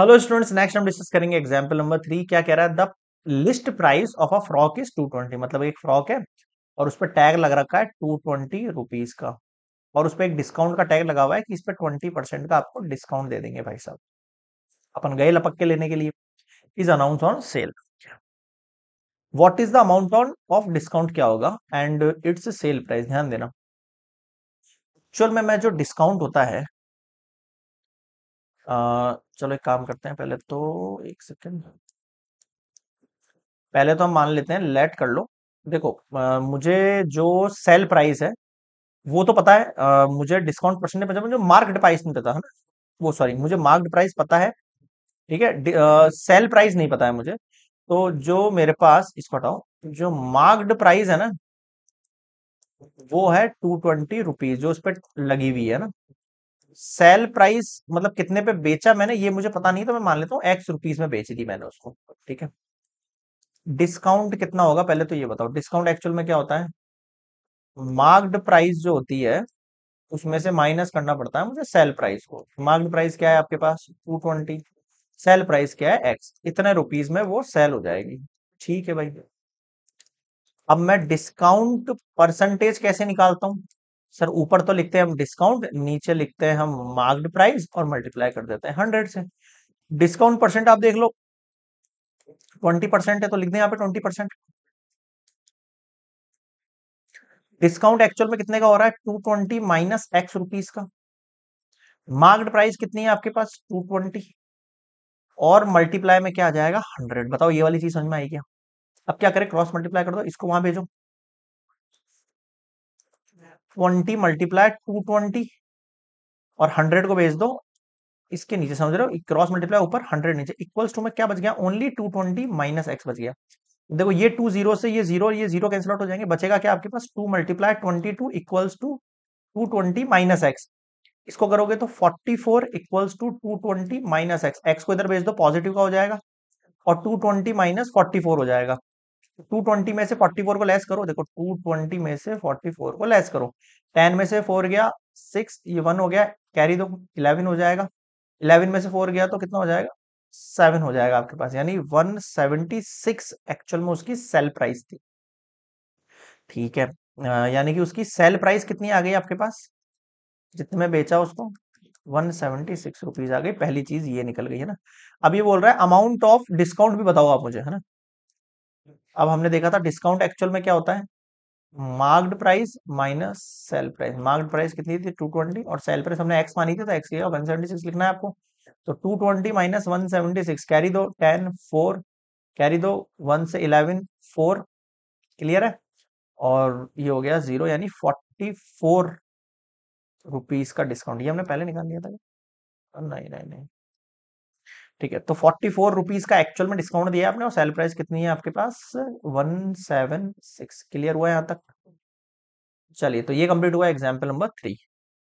hello students next हम discuss करेंगे example number three क्या कह रहा है the list price of a frock is two twenty मतलब एक फ्रॉक है और उस पर टैग लग रखा है टू ट्वेंटी रुपीज का और उस पर एक डिस्काउंट का टैग लगा हुआ है कि इस पर ट्वेंटी परसेंट का आपको डिस्काउंट दे देंगे भाई साहब अपन गए लपक के लेने के लिए is announce on sale what is the amount on of discount क्या होगा एंड इट्स सेल प्राइस ध्यान देना एक्चुअल में मैं जो डिस्काउंट होता है चलो एक काम करते हैं पहले तो एक सेकेंड पहले तो हम मान लेते हैं लेट कर लो देखो आ, मुझे जो सेल प्राइस है वो तो पता है आ, मुझे डिस्काउंट परसेंट पता मुझे मार्केट प्राइस नहीं पता है ना वो सॉरी मुझे मार्क्ड प्राइस पता है ठीक है सेल प्राइस नहीं पता है मुझे तो जो मेरे पास इसको हटाओ जो मार्क्ड प्राइस है ना वो है टू ट्वेंटी रुपीज जो उस पर लगी हुई है ना सेल प्राइस मतलब कितने पे बेचा मैंने ये मुझे पता नहीं तो मैं मान लेता हूँ एक्स रुपीज में बेच दी मैंने उसको ठीक है डिस्काउंट कितना होगा पहले तो ये बताओ डिस्काउंट एक्चुअल में क्या होता है मार्क्ड प्राइस जो होती है उसमें से माइनस करना पड़ता है मुझे सेल प्राइस को मार्क्ड प्राइस क्या है आपके पास टू ट्वेंटी सेल प्राइस क्या है एक्स इतने रुपीज में वो सेल हो जाएगी ठीक है भाई अब मैं डिस्काउंट परसेंटेज कैसे निकालता हूँ सर ऊपर तो लिखते हैं हम डिस्काउंट नीचे लिखते हैं हम मार्क्ड प्राइस और मल्टीप्लाई कर देते हैं हंड्रेड से डिस्काउंट परसेंट आप देख लो ट्वेंटी परसेंट है तो लिख दें यहाँ पे ट्वेंटी परसेंट डिस्काउंट एक्चुअल में कितने का हो रहा है two twenty minus x rupees का मार्क्ड प्राइस कितनी है आपके पास टू ट्वेंटी और मल्टीप्लाई में क्या आ जाएगा हंड्रेड बताओ ये वाली चीज समझ में आई क्या अब क्या करें क्रॉस मल्टीप्लाई कर दो इसको वहां भेजो ट्वेंटी मल्टीप्लाई टू ट्वेंटी और हंड्रेड को भेज दो इसके नीचे समझ रहे हो क्रॉस मल्टीप्लाई ऊपर हंड्रेड नीचे इक्वल्स टू में क्या बच गया only two twenty minus x बच गया देखो ये टू जीरो से ये जीरो ये जीरो कैंसिल आउट हो जाएंगे बचेगा क्या आपके पास two multiply twenty two equals to two twenty minus x इसको करोगे तो forty four equals to two twenty minus x x को इधर भेज दो पॉजिटिव का हो जाएगा और two twenty minus forty four हो जाएगा टू ट्वेंटी में से फोर्टी फोर को लेस करो देखो टू ट्वेंटी में से फोर्टी फोर को लेस करो टेन में से फोर गया सिक्स ये वन हो गया कैरी दो इलेवन हो जाएगा इलेवन में से फोर गया तो कितना हो जाएगा सेवन हो जाएगा आपके पास यानी वन सेवेंटी सिक्स एक्चुअल में उसकी सेल प्राइस थी ठीक है यानी कि उसकी सेल प्राइस कितनी आ गई आपके पास जितने में बेचा उसको वन सेवेंटी सिक्स रुपीज आ गई पहली चीज ये निकल गई है ना अब ये बोल रहा है अमाउंट ऑफ डिस्काउंट भी बताओ आप मुझे है ना अब हमने देखा था डिस्काउंट एक्चुअल में क्या होता है marked price minus sale price marked price कितनी थी टू ट्वेंटी और सेल प्राइस हमने एक्स मानी थी तो एक्स वन सेवेंटी सिक्स लिखना है आपको तो two twenty minus one seventy six carry दो टेन फोर कैरी दो वन से इलेवन फोर क्लियर है और ये हो गया जीरो यानी फोर्टी फोर रुपीज का डिस्काउंट ये हमने पहले निकाल लिया था नहीं नहीं नहीं ठीक है तो फोर्टी फोर रुपीज का एक्चुअल में डिस्काउंट दिया आपने और सेल प्राइस कितनी है आपके पास वन सेवन सिक्स क्लियर हुआ यहाँ तक चलिए तो ये कंप्लीट हुआ एग्जाम्पल नंबर थ्री